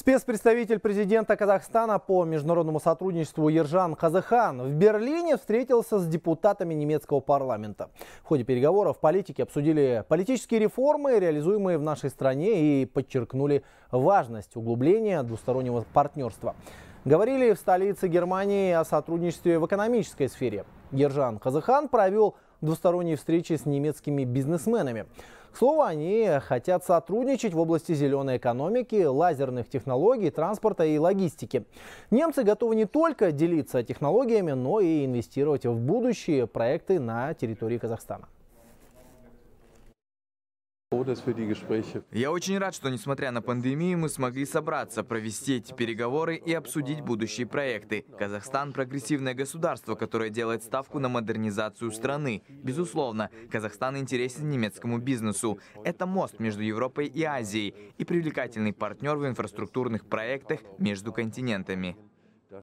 Спецпредставитель президента Казахстана по международному сотрудничеству Ержан Казахан в Берлине встретился с депутатами немецкого парламента. В ходе переговоров политики обсудили политические реформы, реализуемые в нашей стране, и подчеркнули важность углубления двустороннего партнерства. Говорили в столице Германии о сотрудничестве в экономической сфере. Ержан Казахан провел двусторонние встречи с немецкими бизнесменами. К слову, они хотят сотрудничать в области зеленой экономики, лазерных технологий, транспорта и логистики. Немцы готовы не только делиться технологиями, но и инвестировать в будущие проекты на территории Казахстана. Я очень рад, что несмотря на пандемию, мы смогли собраться, провести эти переговоры и обсудить будущие проекты. Казахстан – прогрессивное государство, которое делает ставку на модернизацию страны. Безусловно, Казахстан интересен немецкому бизнесу. Это мост между Европой и Азией и привлекательный партнер в инфраструктурных проектах между континентами.